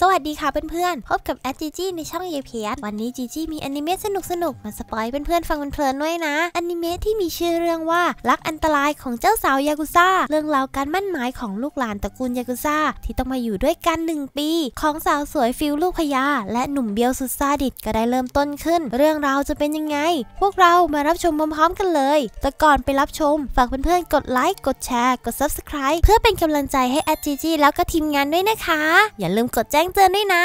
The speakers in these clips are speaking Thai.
สวัสดีค่ะเพื่อนๆ พบกับแอดจีจีในช่องเยเพียวันนี้จีจีมีอนิเมะสนุกสนุกมาสปอยเพื่อนๆ ฟังเพลินๆด้วยนะอนิเมะที่มีชื่อเรื่องว่า รักอันตรายของเจ้าสาวยากุซ่าเรื่องราวการมั่นหมายของลูกหลานตระกูลยากุซ่าที่ต้องมาอยู่ด้วยกัน 1 ปี ของสาวสวยฟิลลูกพยา และหนุ่มเบียวสุดซาดิสก็ได้เริ่มต้นขึ้น เรื่องราวจะเป็นยังไง พวกเรามารับชมพร้อมๆ กันเลย แต่ก่อนไปรับชมฝากเพื่อนๆกดไลค์กดแชร์กด Subscribe เพื่อเป็นกำลังใจให้แอดจีจีแล้วก็ทีมงานด้วยนะคะ อย่าลืมกดแจ้งงเตือนด้วยนะ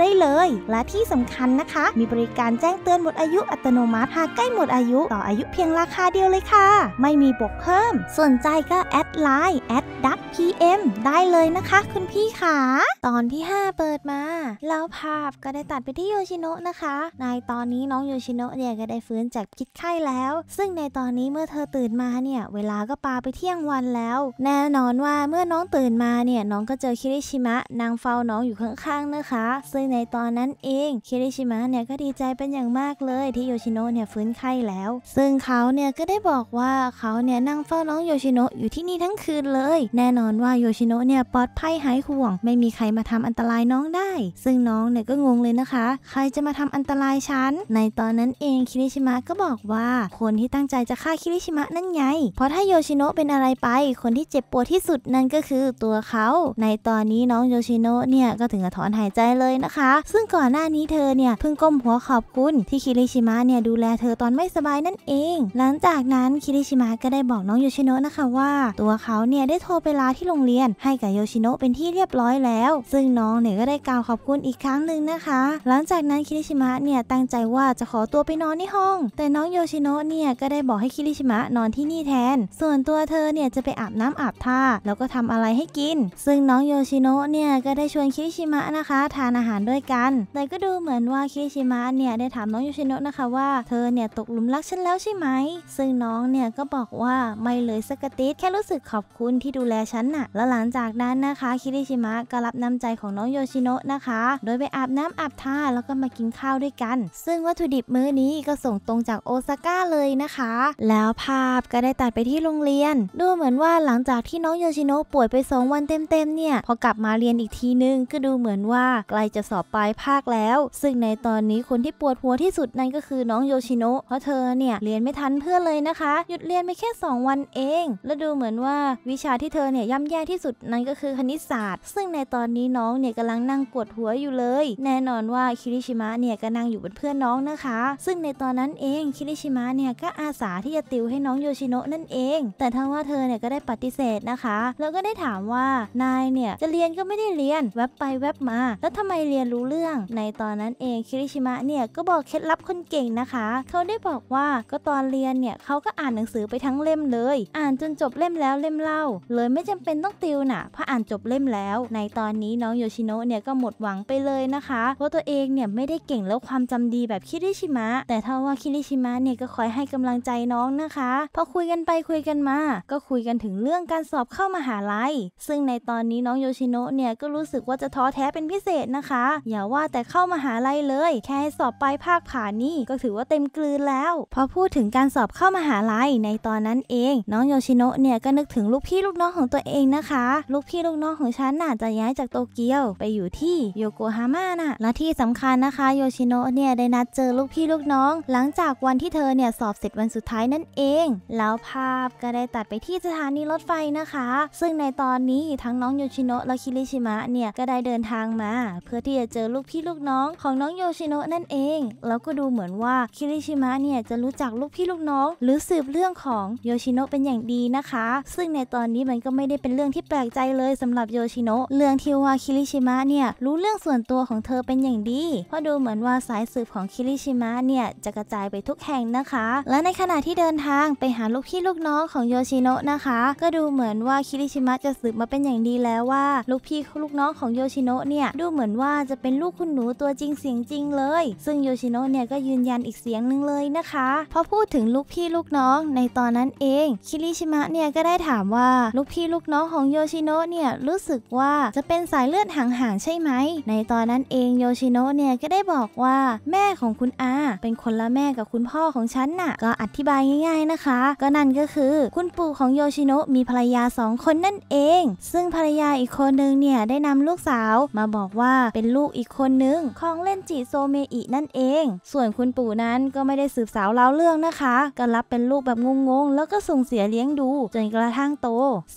ได้เลย และที่สำคัญนะคะ มีบริการแจ้งเตือนหมดอายุอัตโนมัติ หากใกล้หมดอายุ ต่ออายุเพียงราคาเดียวเลยค่ะ ไม่มีบวกเพิ่มสนใจก็ แอดไลน์แอดดัก PM ได้เลยนะคะ คุณพี่ขาตอนที่5เปิดมาแล้วภาพก็ได้ตัดไปที่โยชิโนะนะคะในตอนนี้น้องโยชิโนะเนี่ยก็ได้ฟื้นจากคิดไข้แล้วซึ่งในตอนนี้เมื่อเธอตื่นมาเนี่ยเวลาก็ปาไปเที่ยงวันแล้ว แน่นอนว่าเมื่อน้องตื่นมาเนี่ยน้องก็เจอคิริชิมะ นางเฝ้าน้องอยู่ข้างๆ นะคะซึ่งในตอนนั้นเองคิริชิมะเนี่ยก็ดีใจเป็นอย่างมากเลยที่โยชิโนะเนี่ยฟื้นไข้แล้วซึ่งเขาเนี่ยก็ได้บอกว่าเขาเนี่ยนั่งเฝ้าน้องโยชิโนะอยู่ที่นี่ทั้งคืนเลยแน่นอนนอนว่าโยชิโนะเนี่ยปลอดภัยหายห่วงไม่มีใครมาทำอันตรายน้องได้ซึ่งน้องเนี่ยก็งงเลยนะคะ ใครจะมาทำอันตรายฉันในตอนนั้นเองคิริชิมะก็บอกว่าคนที่ตั้งใจจะฆ่าคิริชิมะนั่นไงเพราะถ้าโยชิโนะเป็นอะไรไปคนที่เจ็บปวดที่สุดนั่นก็คือตัวเขาในตอนนี้น้องโยชิโนะเนี่ยก็ถึงกับถอนหายใจเลยนะคะซึ่งก่อนหน้านี้เธอเนี่ยเพิ่งก้มหัวขอบคุณที่คิริชิมะเนี่ยดูแลเธอตอนไม่สบายนั่นเองหลังจากนั้นคิริชิมะก็ได้บอกน้องโยชิโนะนะคะว่าตัวเขาเนี่ยได้โทรไปลาที่โรงเรียนให้กับโยชิโนะเป็นที่เรียบร้อยแล้วซึ่งน้องเนี่ยก็ได้กล่าวขอบคุณอีกครั้งหนึ่งนะคะ หลังจากนั้นคิริชิมะเนี่ยตั้งใจว่าจะขอตัวไปนอนที่ห้อง แต่น้องโยชิโนะเนี่ยก็ได้บอกให้คิริชิมะนอนที่นี่แทนส่วนตัวเธอเนี่ยจะไปอาบน้ำอาบท่าแล้วก็ทำอะไรให้กิน ซึ่งน้องโยชิโนะเนี่ยก็ได้ชวนคิริชิมะนะคะทานอาหารด้วยกันแต่ก็ดูเหมือนว่าคิริชิมะเนี่ยได้ถามน้องโยชิโนะนะคะว่าเธอเนี่ยตกหลุมรักฉันแล้วใช่ไหม ซึ่งน้องเนี่ยก็บอกว่าไม่เลยสักติดแค่รู้สึกขอบคุณที่ดูแลฉัันน่ะแล้วหลังจากนั้นนะคะ คิริชิมะก็รับน้ำใจของน้องโยชิโนะนะคะ โดยไปอาบน้ำอาบท่าแล้วก็มากินข้าวด้วยกัน ซึ่งวัตถุดิบมื้อนี้ก็ส่งตรงจากโอซาก้าเลยนะคะ แล้วภาพก็ได้ตัดไปที่โรงเรียน ดูเหมือนว่าหลังจากที่น้องโยชิโนะป่วยไป 2 วันเต็มๆ เนี่ย พอกลับมาเรียนอีกทีนึง ก็ดูเหมือนว่าใกล้จะสอบปลายภาคแล้ว ซึ่งในตอนนี้คนที่ปวดหัวที่สุดนั่นก็คือน้องโยชิโนะ เพราะเธอเนี่ยเรียนไม่ทันเพื่อนเลยนะคะ หยุดเรียนไปแค่2 วันเอง และดูเหมือนว่าวิชาที่เธอเนี่ยย่ำแย่ที่สุดนั่นก็คือคณิตศาสตร์ ซึ่งในตอนนี้น้องเนี่ยกำลังนั่งปวดหัวอยู่เลย แน่นอนว่าคิริชิมะเนี่ยก็นั่งอยู่เป็นเพื่อนน้องนะคะ ซึ่งในตอนนั้นเองคิริชิมะเนี่ยก็อาสาที่จะติวให้น้องโยชิโนะนั่นเอง แต่ทว่าเธอเนี่ยก็ได้ปฏิเสธนะคะ แล้วก็ได้ถามว่านายเนี่ยจะเรียนก็ไม่ได้เรียน แวบไปแวบมา แล้วทำไมเรียนรู้เรื่อง ในตอนนั้นเองคิริชิมะเนี่ยก็บอกเคล็ดลับคนเก่งนะคะ เขาได้บอกว่าก็ตอนเรียนเนี่ยเขาก็อ่านหนังสือไปทั้งเล่มเลย อ่านจนจบเล่มแล้วเล่มเล่า เลยไม่จำเป็นต้องติวนะ่ะเพราะอ่านจบเล่มแล้ว ในตอนนี้น้องโยชิโนะเนี่ยก็หมดหวังไปเลยนะคะเพราะตัวเองเนี่ยไม่ได้เก่งแล้วความจำดีแบบคิริชิมะแต่ถ้าว่าคิริชิมะเนี่ยก็คอยให้กำลังใจน้องนะคะพอคุยกันไปคุยกันมาก็คุยกันถึงเรื่องการสอบเข้ามาหาลัยซึ่งในตอนนี้น้องโยชิโนะเนี่ยก็รู้สึกว่าจะท้อแท้เป็นพิเศษนะคะอย่าว่าแต่เข้ามาหาลัยเลย แค่สอบปลายภาคผ่านนี่ก็ถือว่าเต็มกลืนแล้วพอพูดถึงการสอบเข้ามาหาลัยในตอนนั้นเองน้องโยชิโนะเนี่ยก็นึกถึงลูกพี่ลูกน้องของตัวเเองนะคะลูกพี่ลูกน้องของฉันน่ะจะย้ายจากโตเกียว ไปอยู่ที่โยโกฮาม่าน่ะและที่สำคัญนะคะโยชิโนะเนี่ยได้นัดเจอลูกพี่ลูกน้องหลังจากวันที่เธอเนี่ยสอบเสร็จวันสุดท้ายนั่นเอง แล้วภาพก็ได้ตัดไปที่สถานีรถไฟนะคะ ซึ่งในตอนนี้ทั้งน้องโยชิโนะและคิริชิมะเนี่ยก็ได้เดินทางมา เพื่อที่จะเจอลูกพี่ลูกน้องของน้องโยชิโนะนั่นเองแล้วก็ดูเหมือนว่าคิริชิมะเนี่ยจะรู้จักลูกพี่ลูกน้องหรือสืบเรื่องของโยชิโนะเป็นอย่างดีนะคะซึ่งในตอนนี้มันก็ไม่ได้เป็นเรื่องที่แปลกใจเลยสำหรับโยชิโนะ เรื่องที่ว่าคิริชิมะเนี่ยรู้เรื่องส่วนตัวของเธอเป็นอย่างดี เพราะดูเหมือนว่าสายสืบของคิริชิมะเนี่ยจะกระจายไปทุกแห่งนะคะ และในขณะที่เดินทางไปหาลูกพี่ลูกน้องของโยชิโนะนะคะก็ดูเหมือนว่าคิริชิมะจะสืบมาเป็นอย่างดีแล้วว่า ลูกพี่ลูกน้องของโยชิโนะเนี่ยดูเหมือนว่าจะเป็นลูกคุณหนูตัวจริงเสียงจริงเลย ซึ่งโยชิโนะเนี่ยก็ยืนยันอีกเสียงหนึ่งเลยนะคะพอพูดถึงลูกพี่ลูกน้องในตอนนั้นเองคิริชิมะเนี่ยก็ได้ถามว่าลูกพี่ลูกน้องของโยชิโนะเนี่ยรู้สึกว่าจะเป็นสายเลือดห่างๆใช่ไหมในตอนนั้นเองโยชิโนะเนี่ยก็ได้บอกว่าแม่ของคุณอาเป็นคนละแม่กับคุณพ่อของฉันน่ะก็อธิบายง่ายๆนะคะ ก็นั่นก็คือคุณปู่ของโยชิโนะมีภรรยาสองคนนั่นเองซึ่งภรรยาอีกคนนึงเนี่ยได้นำลูกสาว มาบอกว่าเป็นลูกอีกคนนึงของเล่นจิโซเมอินั่นเอง ส่วนคุณปู่นั้นก็ไม่ได้สืบสาวเล่าเรื่องนะคะก็รับเป็นลูกแบบงงๆแล้วก็ส่งเสียเลี้ยงดูจนกระทั่งโต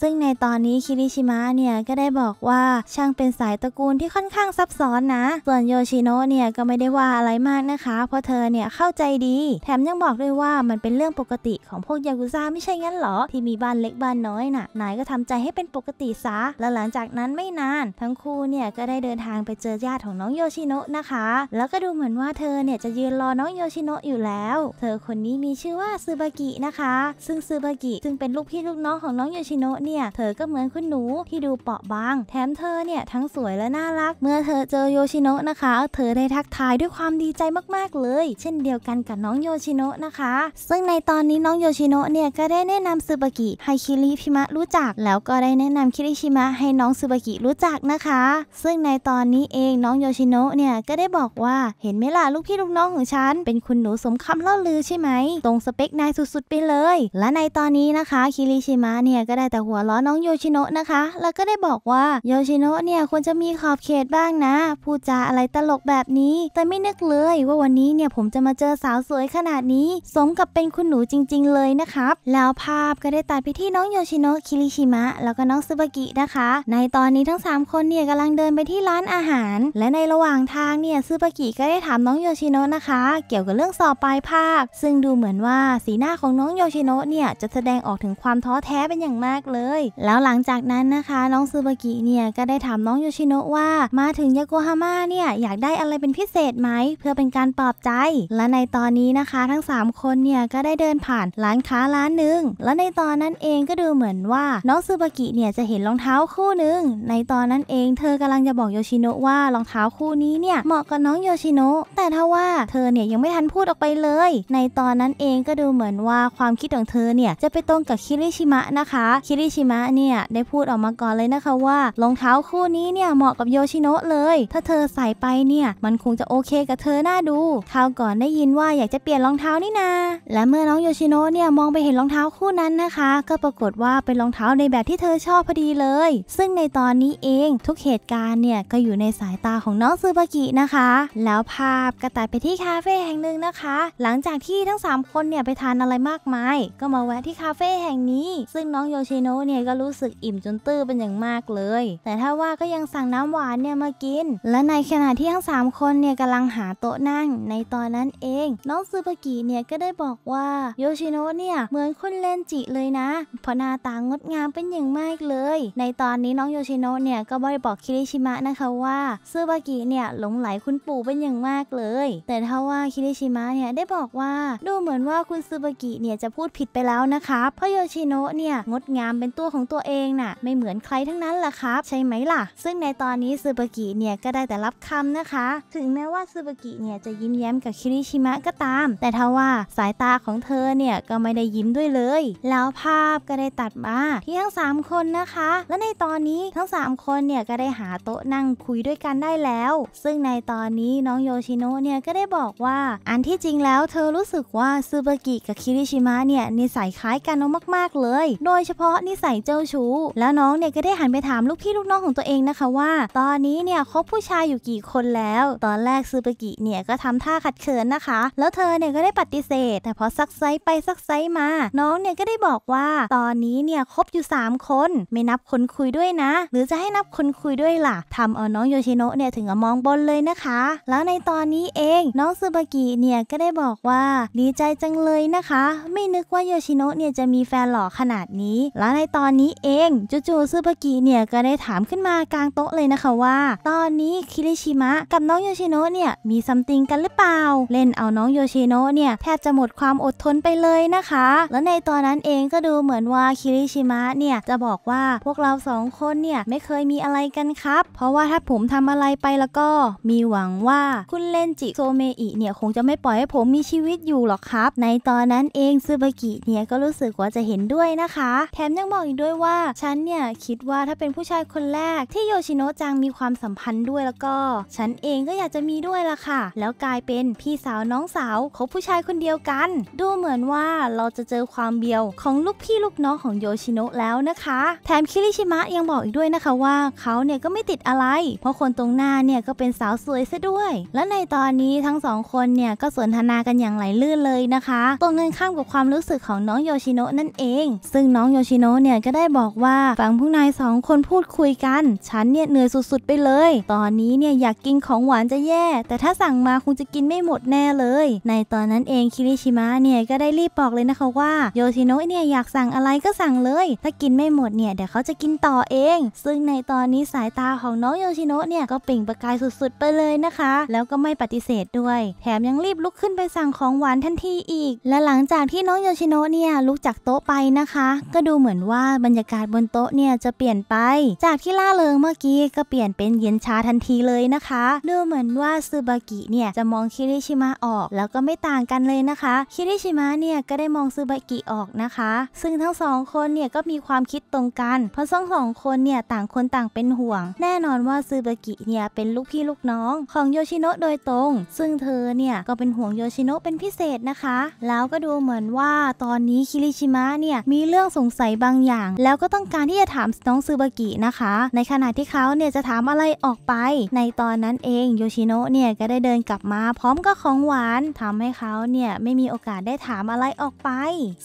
ซึ่งในตอนนี้คิริชิมะเนี่ยก็ได้บอกว่าช่างเป็นสายตระกูลที่ค่อนข้างซับซ้อนนะส่วนโยชิโนะเนี่ยก็ไม่ได้ว่าอะไรมากนะคะเพราะเธอเนี่ยเข้าใจดี แถมยังบอกด้วยว่ามันเป็นเรื่องปกติของพวกยากุซ่าไม่ใช่งั้นหรอ ที่มีบ้านเล็กบ้านน้อยนะ่ะนายก็ทำใจให้เป็นปกติซะแล้วหลังจากนั้นไม่นาน ทั้งคู่เนี่ยก็ได้เดินทางไปเจอญาติของน้องโยชิโนะนะคะแล้วก็ดูเหมือนว่าเธอเนี่ยจะยืนรอน้องโยชิโนะอยู่แล้วเธอคนนี้มีชื่อว่าซูบากินะคะซึ่งซูบากิซึ่งเป็นลูกพี่ลูกน้องของน้องโยชิโนะเนี่ยเธอก็เหมือนคุณหนูที่ดูเปราะบางแถมเธอเนี่ยทั้งสวยและน่ารัก เมื่อเธอเจอโยชิโนะนะคะเธอได้ทักทายด้วยความดีใจมากๆเลย เช่นเดียวกันกับน้องโยชิโนะนะคะซึ่งในตอนนี้น้องโยชิโนะเนี่ยก็ได้แนะนำซึบากิให้คิริพิมะรู้จักแล้วก็ได้แนะนำคิริชิมะให้น้องซึบากิรู้จักนะคะ ซึ่งในตอนนี้เองน้องโยชิโนะเนี่ยก็ได้บอกว่าเห็นไหมล่ะลูกพี่ลูกน้องของฉันเป็นคุณหนูสมคำเล่าลือใช่ไหมตรงสเปคนายสุด ๆไปเลยและในตอนนี้นะคะคิริชิมะเนี่ยก็ได้แต่หัวล้อน้ององโยชิโนะนะคะแล้วก็ได้บอกว่า โยชิโนะเนี่ยควรจะมีขอบเขตบ้างนะ พูดจาอะไรตลกแบบนี้ แต่ไม่นึกเลยว่าวันนี้เนี่ยผมจะมาเจอสาวสวยขนาดนี้ สมกับเป็นคุณหนูจริงๆเลยนะครับ แล้วภาพก็ได้ตัดไปที่น้องโยชิโนะคิริชิมะ แล้วก็น้องซูบากินะคะ ในตอนนี้ทั้ง 3 คนเนี่ยกำลังเดินไปที่ร้านอาหาร และในระหว่างทางเนี่ยซูบากิก็ได้ถามน้องโยชิโนะนะคะเกี่ยวกับเรื่องสอบปลายภาคซึ่งดูเหมือนว่าสีหน้าของน้องโยชิโนะเนี่ยจะแสดงออกถึงความท้อแท้เป็นอย่างมากเลยแล้วหลังจากนั้นนะคะน้องซูบากิเนี่ยก็ได้ถามน้องโยชิโนะว่ามาถึงยาโกฮาม่าเนี่ยอยากได้อะไรเป็นพิเศษไหมเพื่อเป็นการปลอบใจ และในตอนนี้นะคะทั้ง 3 คนเนี่ยก็ได้เดินผ่านร้านค้าร้านหนึ่งและในตอนนั้นเองก็ดูเหมือนว่าน้องซูบากิเนี่ยจะเห็นรองเท้าคู่หนึ่งในตอนนั้นเองเธอกำลังจะบอกโยชิโนะว่ารองเท้าคู่นี้เนี่ยเหมาะกับน้องโยชิโนะแต่ถ้าว่าเธอเนี่ยยังไม่ทันพูดออกไปเลยในตอนนั้นเองก็ดูเหมือนว่าความคิดของเธอเนี่ยจะไปตรงกับคิริชิมะนะคะคิริชิมะเนี่ยได้พูดออกมาก่อนเลยนะคะว่ารองเท้าคู่นี้เนี่ยเหมาะกับโยชิโนะเลย ถ้าเธอใส่ไปเนี่ยมันคงจะโอเคกับเธอหน้าดูคราวก่อนได้ยินว่าอยากจะเปลี่ยนรองเท้านี่นา และเมื่อน้องโยชิโนะเนี่ยมองไปเห็นรองเท้าคู่นั้นนะคะก็ปรากฏว่าเป็นรองเท้าในแบบที่เธอชอบพอดีเลย ซึ่งในตอนนี้เองทุกเหตุการณ์เนี่ยก็อยู่ในสายตาของน้องซูบากินะคะ แล้ว ภาพกะต่ายไปที่คาเฟ่แห่งหนึ่งนะคะ หลังจากที่ทั้ง 3 คนเนี่ยไปทานอะไรมากมาย ก็มาแวะที่คาเฟ่แห่งนี้ซึ่งน้องโยชิโนะเนี่ยก็รู้รู้สึกอิ่มจนตื้อเป็นอย่างมากเลย แต่ถ้าว่าก็ยังสั่งน้ำหวานเนี่ยมากิน และในขณะที่ทั้ง3คนเนี่ยกำลังหาโต๊ะนั่งในตอนนั้นเอง น้องซูบกิเนี่ยก็ได้บอกว่าโยชิโนะเนี่ยเหมือนคนเลนจิเลยนะเพราะหน้าตางดงามเป็นอย่างมากเลย ในตอนนี้น้องโยชิโนะเนี่ยก็บอยบอกคิริชิมะนะคะว่าซูบกิเนี่ยหลงไหลคุณปู่เป็นอย่างมากเลย แต่ถ้าว่าคิริชิมะเนี่ยได้บอกว่าดูเหมือนว่าคุณซูบกิเนี่ยจะพูดผิดไปแล้วนะคะเพราะโยชิโนะเนี่ยงดงามเป็นตัวของตัวัวเองน่ะไม่เหมือนใครทั้งนั้นล่ะครับใช่ไหมล่ะ ซึ่งในตอนนี้ซูบากิเนี่ยก็ได้แต่รับคำนะคะถึงแม้ว่าซูบากิเนี่ยจะยิ้มแย้มกับคิริชิมะก็ตามแต่ทว่าสายตาของเธอเนี่ยก็ไม่ได้ยิ้มด้วยเลย แล้วภาพก็ได้ตัดมาที่ทั้ง 3 คนนะคะ และในตอนนี้ทั้ง3คนเนี่ยก็ได้หาโต๊ะนั่งคุยด้วยกันได้แล้วซึ่งในตอนนี้น้องโยชิโนะเนี่ยก็ได้บอกว่าอันที่จริงแล้วเธอรู้สึกว่าซูบากิกับคิริชิมะเนี่ยนิสัยคล้ายกันมากๆเลยโดยเฉพาะนิสัยเจ้าชู้แล้วน้องเนี่ยก็ได้หันไปถามลูกพี่ ลูกน้องของตัวเองนะคะว่า ตอนนี้เนี่ยคบผู้ชายอยู่กี่คนแล้ว ตอนแรกซูเปกิเนี่ยก็ทำท่า ขัดเขินนะคะ แล้วเธอเนี่ยก็ได้ปฏิเสธ แต่พอซักไซไปซักไซมา น้องเนี่ยก็ได้บอกว่า ตอนนี้เนี่ยคบอยู่ 3 คน ไม่นับคนคุยด้วยนะ หรือจะให้นับคนคุยด้วยล่ะทำเอาน้องโยชิโนะเนี่ยถึงกับมองบนเลยนะคะ แล้วในตอนนี้เองน้องซูเปกิเนี่ยก็ได้บอกว่าดีใจจังเลยนะคะ ไม่นึกว่าโยชิโนะเนี่ยจะมีแฟนหล่อขนาดนี้ แล้วในตอนนี้ี้เองจู่ๆซึบากิเนี่ยก็ได้ถามขึ้นมากลางโต๊ะเลยนะคะว่า ตอนนี้คิริชิมะกับน้องโยชิโนะเนี่ยมีซัมติงกันหรือเปล่าเล่นเอาน้องโยชิโนะเนี่ยแทบจะหมดความอดทนไปเลยนะคะ แล้วในตอนนั้นเองก็ดูเหมือนว่าคิริชิมะเนี่ยจะบอกว่าพวกเราสองคนเนี่ย ไม่เคยมีอะไรกันครับ เพราะว่าถ้าผมทำอะไรไปแล้วก็มีหวังว่าคุณเลนจิโซเมอิเนี่ยคงจะไม่ปล่อยให้ผมมีชีวิตอยู่หรอกครับ ในตอนนั้นเองซึบากิเนี่ยก็รู้สึกว่าจะเห็นด้วยนะคะ แถมยังบอกอีกด้วยวยว่าฉันเนี่ยคิดว่าถ้าเป็นผู้ชายคนแรกที่โยชิโนะจังมีความสัมพันธ์ด้วยแล้วก็ฉันเองก็อยากจะมีด้วยล่ะค่ะ แล้วกลายเป็นพี่สาวน้องสาวคบผู้ชายคนเดียวกันดูเหมือนว่าเราจะเจอความเบียวของลูกพี่ลูกน้องของโยชิโนะแล้วนะคะแถมคิริชิมะยังบอกอีกด้วยนะคะว่าเขาเนี่ยก็ไม่ติดอะไร เพราะคนตรงหน้าเนี่ยก็เป็นสาวสวยซะด้วย และในตอนนี้ทั้งสองคนเนี่ยก็สนทนากันอย่างไหลลื่นเลยนะคะตรงเงินข้ามกับความรู้สึกของน้องโยชิโนะนั่นเองซึ่งน้องโยชิโนะเนี่ยก็ได้ได้บอกว่าฟังพวกนายสองคนพูดคุยกัน ฉันเนี่ยเหนื่อยสุดๆไปเลย ตอนนี้เนี่ยอยากกินของหวานจะแย่แต่ถ้าสั่งมาคงจะกินไม่หมดแน่เลย ในตอนนั้นเองคิริชิมะเนี่ยก็ได้รีบบอกเลยนะคะว่าโยชิโนะเนี่ยอยากสั่งอะไรก็สั่งเลย ถ้ากินไม่หมดเนี่ยเดี๋ยวเขาจะกินต่อเอง ซึ่งในตอนนี้สายตาของน้องโยชิโนะเนี่ยก็เปล่งประกายสุดๆไปเลยนะคะ แล้วก็ไม่ปฏิเสธด้วย แถมยังรีบลุกขึ้นไปสั่งของหวานทันทีอีก และหลังจากที่น้องโยชิโนะเนี่ยลุกจากโต๊ะไปนะคะ ก็ดูเหมือนว่าบรรยากาศบนโต๊ะเนี่ยจะเปลี่ยนไป จากที่ล่าเริงเมื่อกี้ก็เปลี่ยนเป็นเย็นชาทันทีเลยนะคะดูเหมือนว่าซูบากิเนี่ยจะมองคิริชิมะออก แล้วก็ไม่ต่างกันเลยนะคะคิริชิมะเนี่ยก็ได้มองซูบากิออกนะคะซึ่งทั้งสองคนเนี่ยก็มีความคิดตรงกัน เพราะทั้งสองคนเนี่ยต่างคนต่างเป็นห่วง แน่นอนว่าซูบากิเนี่ยเป็นลูกพี่ลูกน้องของโยชิโนะโดยตรง ซึ่งเธอเนี่ยก็เป็นห่วงโยชิโนะเป็นพิเศษนะคะแล้วก็ดูเหมือนว่าตอนนี้คิริชิมะเนี่ยมีเรื่องสงสัยบางอย่างแล้วก็ต้องการที่จะถามน้องซูบากินะคะ ในขณะที่เขาเนี่ยจะถามอะไรออกไป ในตอนนั้นเองโยชิโนะเนี่ยก็ได้เดินกลับมาพร้อมกับของหวานทำให้เขาเนี่ยไม่มีโอกาสได้ถามอะไรออกไป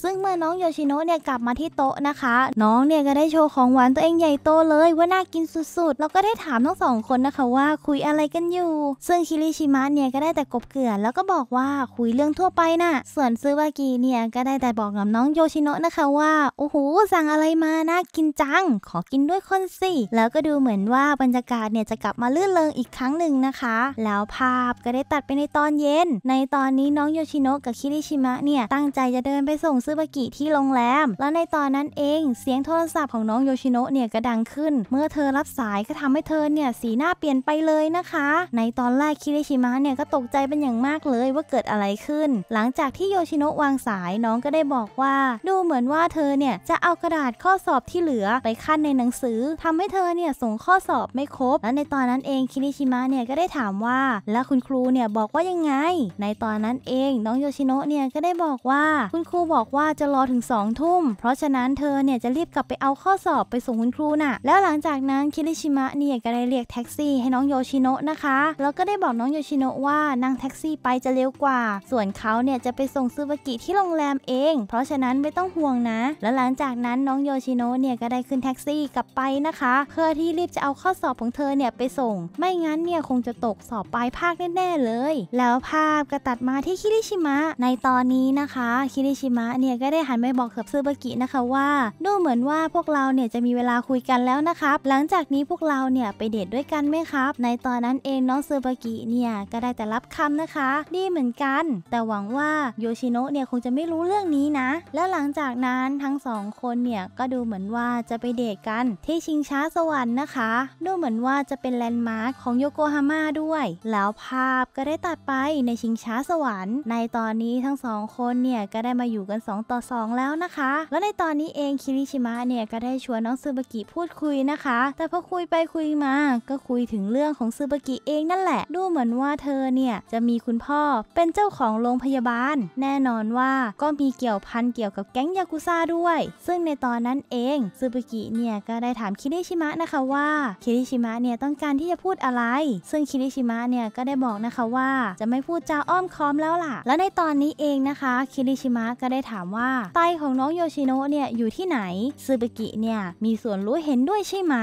ซึ่งเมื่อน้องโยชิโนะเนี่ยกลับมาที่โต๊ะนะคะน้องเนี่ยก็ได้โชว์ของหวานตัวเองใหญ่โตเลย ว่าน่ากินสุดๆแล้วก็ได้ถามทั้งสองคนนะคะว่าคุยอะไรกันอยู่ ซึ่งคิริชิมะเนี่ยก็ได้แต่กบเกลื่อนแล้วก็บอกว่าคุยเรื่องทั่วไปนะ่ะส่วนซูบากิเนี่ยก็ได้แต่บอกกับน้องโยชิโนะนะคะว่าโอ้โหสั่งอะไรมาาน่ากินจังขอกินด้วยคนสิ แล้วก็ดูเหมือนว่าบรรยากาศเนี่ยจะกลับมาลื่นเลงอีกครั้งหนึ่งนะคะ แล้วภาพก็ได้ตัดไปในตอนเย็น ในตอนนี้น้องโยชิโนะกับคิริชิมะเนี่ย ตั้งใจจะเดินไปส่งซึบากิที่โรงแรม แล้วในตอนนั้นเองเสียงโทรศัพท์ของน้องโยชิโนะเนี่ยก็ดังขึ้น เมื่อเธอรับสายก็ทำให้เธอเนี่ยสีหน้าเปลี่ยนไปเลยนะคะ ในตอนแรกคิริชิมะเนี่ยก็ตกใจเป็นอย่างมากเลยว่าเกิดอะไรขึ้นหลังจากที่โยชิโนะวางสายน้องก็ได้บอกว่าดูเหมือนว่าเธอเนี่ยจะเอากระดาษข้อสอบที่เหลือไปคั่นในหนังสือ ทำให้เธอเนี่ยส่งข้อสอบไม่ครบ และในตอนนั้นเองคินิชิมะเนี่ยก็ได้ถามว่าแล้วคุณครูเนี่ยบอกว่ายังไงในตอนนั้นเองน้องโยชิโนะเนี่ยก็ได้บอกว่าคุณครูบอกว่าจะรอถึง2องทุ่มเพราะฉะนั้นเธอเนี่ยจะรีบกลับไปเอาข้อสอบไปส่งคุณครูน่ะแล้วหลังจากนั้นคินิชิมะเนี่ยก็ได้เรียกแท็กซี่ให้น้องโยชิโนะนะคะแล้วก็ได้บอกน้องโยชิโนะว่านั่งแท็กซี่ไปจะเร็วกว่าส่วนเขาเนี่ยจะไปส่งซูบากิที่โรงแรมเอง เพราะฉะนั้นไม่ต้องห่วงนะและหลังจากนั้นน้องโยชิิโนเนี่ยก็ได้ขึ้นแท็กซี่กลับไปนะคะ เพื่อที่รีบจะเอาข้อสอบของเธอเนี่ยไปส่ง ไม่งั้นเนี่ยคงจะตกสอบปลายภาคแน่ๆเลย แล้วภาพก็ตัดมาที่คิริชิมะ ในตอนนี้นะคะ คิริชิมะเนี่ยก็ได้หันไปบอกกับซูบากินะคะว่า ดูเหมือนว่าพวกเราเนี่ยจะมีเวลาคุยกันแล้วนะครับ หลังจากนี้พวกเราเนี่ยไปเดทด้วยกันไหมครับ ในตอนนั้นเองน้องซูบากิเนี่ยก็ได้แต่รับคำนะคะ ดีเหมือนกัน แต่หวังว่าโยชิโนะเนี่ยคงจะไม่รู้เรื่องนี้นะ และหลังจากนั้นทั้งสองคนเนี่ยก็ดูดูเหมือนว่าจะไปเดทกันที่ชิงช้าสวรรค์นะคะดูเหมือนว่าจะเป็นแลนด์มาร์คของโยโกฮาม่าด้วย แล้วภาพก็ได้ตัดไปในชิงช้าสวรรค์ ในตอนนี้ทั้งสองคนเนี่ยก็ได้มาอยู่กัน2ต่อ 2 แล้วนะคะ แล้วในตอนนี้เองคิริชิมะเนี่ยก็ได้ชวนน้องซูบากิพูดคุยนะคะ แต่พอคุยไปคุยมา ก็คุยถึงเรื่องของซูบากิเองนั่นแหละดูเหมือนว่าเธอเนี่ยจะมีคุณพ่อเป็นเจ้าของโรงพยาบาล แน่นอนว่าก็มีเกี่ยวพันเกี่ยวกับแก๊งยากุซ่าด้วย ซึ่งในตอนนั้นนเองซูบุกิเนี่ยก็ได้ถามคิริชิมะนะคะว่าคิริชิมะเนี่ยต้องการที่จะพูดอะไรซึ่งคิริชิมะเนี่ยก็ได้บอกนะคะว่าจะไม่พูดจาอ้อมค้อมแล้วล่ะแล้วในตอนนี้เองนะคะคิริชิมะก็ได้ถามว่าไตของน้องโยชิโนะเนี่ยอยู่ที่ไหนซูบุกิเนี่ยมีส่วนรู้เห็นด้วยใช่ไหม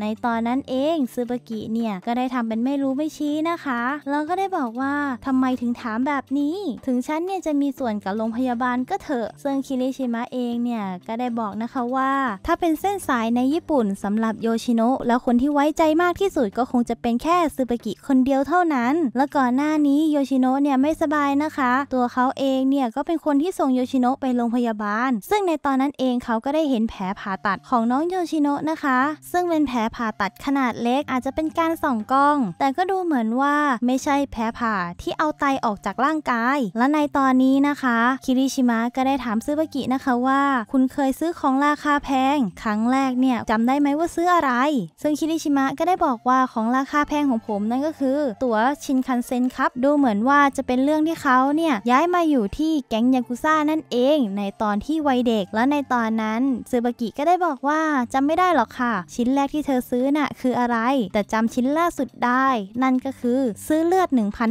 ในตอนนั้นเองซูบุกิเนี่ยก็ได้ทำเป็นไม่รู้ไม่ชี้นะคะ แล้วก็ได้บอกว่าทำไมถึงถามแบบนี้ถึงฉันเนี่ยจะมีส่วนกับโรงพยาบาลก็เถอะซึ่งคิริชิมะเองเนี่ยก็ได้บอกนะคะว่า่าถ้าเป็นเส้นสายในญี่ปุ่นสำหรับโยชิโนะแล้วคนที่ไว้ใจมากที่สุดก็คงจะเป็นแค่ซูบปกิคนเดียวเท่านั้น และก่อนหน้านี้โยชิโนะเนี่ยไม่สบายนะคะ ตัวเขาเองเนี่ยก็เป็นคนที่ส่งโยชิโนะไปโรงพยาบาลซึ่งในตอนนั้นเองเขาก็ได้เห็นแผลผ่าตัดของน้องโยชิโนะนะคะซึ่งเป็นแผลผ่าตัดขนาดเล็ก อาจจะเป็นการส่องกล้อง แต่ก็ดูเหมือนว่าไม่ใช่แผลผ่าที่เอาไตออกจากร่างกาย และในตอนนี้นะคะคิริชิมะก็ได้ถามซูบากินะคะว่าคุณเคยซื้อของราคาาแพงครั้งแรกเนี่ยจำได้ไหมว่าซื้ออะไร ซึ่งคิริชิมะก็ได้บอกว่าของราคาแพงของผมนั่นก็คือ ตั๋วชินคันเซ็นครับ ดูเหมือนว่าจะเป็นเรื่องที่เขาเนี่ยย้ายมาอยู่ที่แก๊งยากุซ่านั่นเอง ในตอนที่วัยเด็ก และในตอนนั้นซูบากิก็ได้บอกว่าจำไม่ได้หรอกค่ะ ชิ้นแรกที่เธอซื้อน่ะคืออะไร แต่จำชิ้นล่าสุดได้นั่นก็คือซื้อเลือด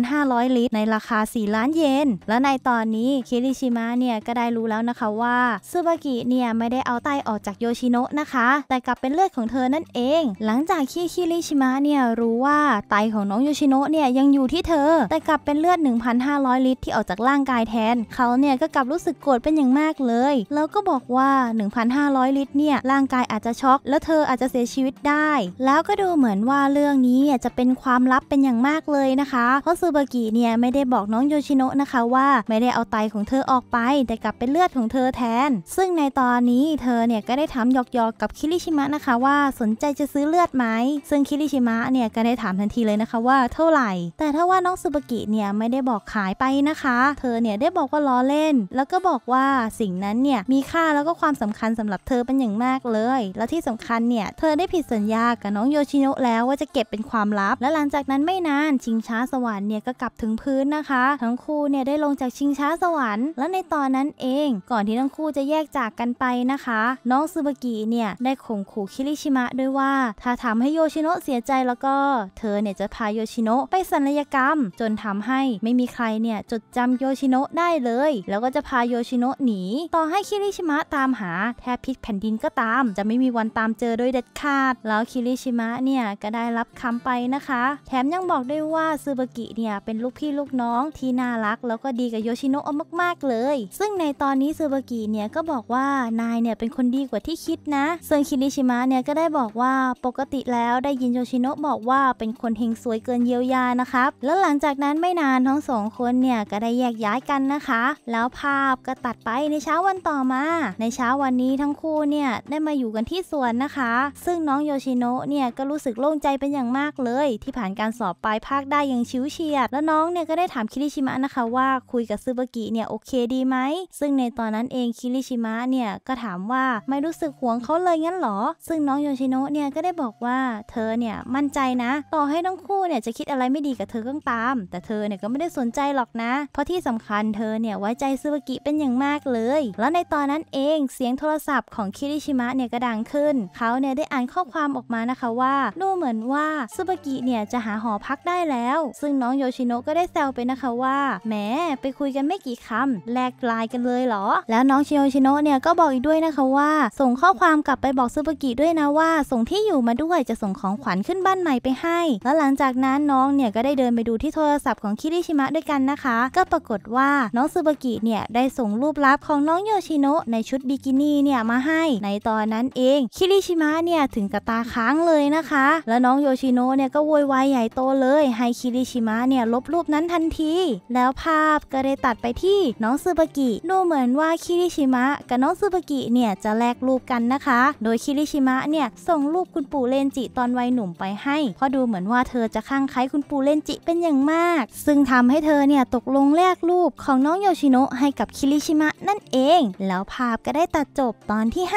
1,500ลิตรในราคา4ล้านเยนและในตอนนี้คิริชิมะเนี่ยก็ได้รู้แล้วนะคะว่าซูบากิเนี่ยไม่ได้เอาไตอออกจากโยชิโนะนะคะแต่กลับเป็นเลือดของเธอนั่นเอง หลังจากที่คิริชิมะเนี่ยรู้ว่าไตของน้องโยชิโนะเนี่ยยังอยู่ที่เธอแต่กลับเป็นเลือด1,500 ลิตรที่ออกจากร่างกายแทน เขาเนี่ยก็กลับรู้สึกโกรธเป็นอย่างมากเลยแล้วก็บอกว่า1,500ลิตรเนี่ยร่างกายอาจจะช็อกแล้วเธออาจจะเสียชีวิตได้ แล้วก็ดูเหมือนว่าเรื่องนี้เนี่ยจะเป็นความลับเป็นอย่างมากเลยนะคะเพราะซูบากิเนี่ยไม่ได้บอกน้องโยชิโนะนะคะว่าไม่ได้เอาไตของเธอออกไปแต่กลับเป็นเลือดของเธอแทน ซึ่งในตอนนี้เธอเนี่ยี่ยก็ได้ถามหยอกๆกับคิริชิมะนะคะว่าสนใจจะซื้อเลือดไหม ซึ่งคิริชิมะเนี่ยก็ได้ถามทันทีเลยนะคะว่าเท่าไหร่ แต่ถ้าว่าน้องสุบกิเนี่ยไม่ได้บอกขายไปนะคะ เธอเนี่ยได้บอกว่าล้อเล่น แล้วก็บอกว่าสิ่งนั้นเนี่ย มีค่าแล้วก็ความสำคัญสำหรับเธอเป็นอย่างมากเลย แล้วที่สำคัญเนี่ย เธอได้ผิดสัญญากับน้องโยชิโนะแล้วว่าจะเก็บเป็นความลับ และหลังจากนั้นไม่นานชิงช้า สวรรค์เนี่ยก็กลับถึงพื้นนะคะ ทั้งคู่เนี่ยได้ลงจากชิงช้าสวรรค์และในตอนนั้นเองก่อนที่ทั้งคู่จะแยกจากกันไปนะคะน้องซูบากิเนี่ยได้ข่มขู่คิริชิมะด้วยว่า ถ้าทำให้โยชิโนะเสียใจแล้วก็เธอเนี่ยจะพาโยชิโนะไปศัลยกรรมจนทำให้ไม่มีใครเนี่ยจดจำโยชิโนะได้เลยแล้วก็จะพาโยชิโนะหนีต่อให้คิริชิมะตามหา แทบพิษแผ่นดินก็ตาม จะไม่มีวันตามเจอโดยเด็ดขาด แล้วคิริชิมะเนี่ยก็ได้รับคำไปนะคะแถมยังบอก ด้วยว่า ซูบากิเนี่ยเป็นลูกพี่ลูกน้องที่น่ารัก แล้วก็ดีกับโยชิโนะมากๆเลยซึ่งในตอนนี้ซูบากิเนี่ยก็บอกว่านายเนี่ยเป็นคนดีีกว่าที่คิดนะส่วนคินิชิมะเนี่ยก็ได้บอกว่าปกติแล้วได้ยินโยชิโนะบอกว่าเป็นคนเฮงสวยเกินเยียวยานะครับแล้วหลังจากนั้นไม่นานทั้งสองคนเนี่ยก็ได้แยกย้ายกันนะคะ แล้วภาพก็ตัดไปในเช้าวันต่อมา ในเช้าวันนี้ทั้งคู่เนี่ยได้มาอยู่กันที่สวนนะคะ ซึ่งน้องโยชิโนะเนี่ยก็รู้สึกโล่งใจเป็นอย่างมากเลยที่ผ่านการสอบปลายภาคได้อย่างชิวเฉียดแล้วน้องเนี่ยก็ได้ถามคิริชิมะนะคะว่า คุยกับซูบากิเนี่ยโอเคดีไหมซึ่งในตอนนั้นเองคิริชิมะเนี่ยก็ถามว่าไม่รู้สึกหวงเขาเลยงั้นหรอ ซึ่งน้องโยชิโนะเนี่ยก็ได้บอกว่าเธอเนี่ยมั่นใจนะ ต่อให้ทั้งคู่เนี่ยจะคิดอะไรไม่ดีกับเธอก็ตาม แต่เธอเนี่ยก็ไม่ได้สนใจหรอกนะ เพราะที่สำคัญเธอเนี่ยไว้ใจซูบากิเป็นอย่างมากเลย แล้วในตอนนั้นเองเสียงโทรศัพท์ของคิริชิมะเนี่ยก็ดังขึ้น เขาเนี่ยได้อ่านข้อความออกมานะคะว่า ดูเหมือนว่าซูบากิเนี่ยจะหาหอพักได้แล้ว ซึ่งน้องโยชิโนะก็ได้แซวไปนะคะว่าแหมไปคุยกันไม่กี่คำ แลกลายกันเลยเหรอแล้วน้องโยชิโนะเนี่ยก็บอกอีกด้วยนะคะว่าาส่งข้อความกลับไปบอกซูบากิด้วยนะว่าส่งที่อยู่มาด้วยจะส่งของขวัญขึ้นบ้านใหม่ไปให้ แล้วหลังจากนั้นน้องเนี่ยก็ได้เดินไปดูที่โทรศัพท์ของคิริชิมะด้วยกันนะคะ ก็ปรากฏว่าน้องซูบากิเนี่ยได้ส่งรูปลับของน้องโยชิโนะในชุดบิกินี่เนี่ยมาให้ในตอนนั้นเองคิริชิมะเนี่ยถึงกับตาค้างเลยนะคะ แล้วน้องโยชิโนะเนี่ยก็โวยวายใหญ่โตเลยให้คิริชิมะเนี่ยลบรูปนั้นทันทีแล้วภาพก็ได้ตัดไปที่น้องซูบากิดูเหมือนว่าคิริชิมะกับน้องซูบากิเนี่ยจะแลกรูปกันนะคะ โดยคิริชิมะเนี่ยส่งรูปคุณปู่เลนจิตอนวัยหนุ่มไปให้ เพราะดูเหมือนว่าเธอจะล้างไคล้คุณปู่เลนจิเป็นอย่างมาก ซึ่งทำให้เธอเนี่ยตกลงแลกรูปของน้องโยชิโนะให้กับคิริชิมะนั่นเอง แล้วภาพก็ได้ตัดจบตอนที่ 5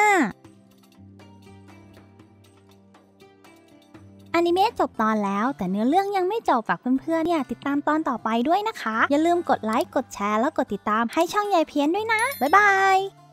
อนิเมะจบตอนแล้วแต่เนื้อเรื่องยังไม่จบฝากเพื่อนๆเนี่ยติดตามตอนต่อไปด้วยนะคะ อย่าลืมกดไลค์กดแชร์แล้วกดติดตามให้ช่องยายเพี้ยนด้วยนะบ๊ายบาย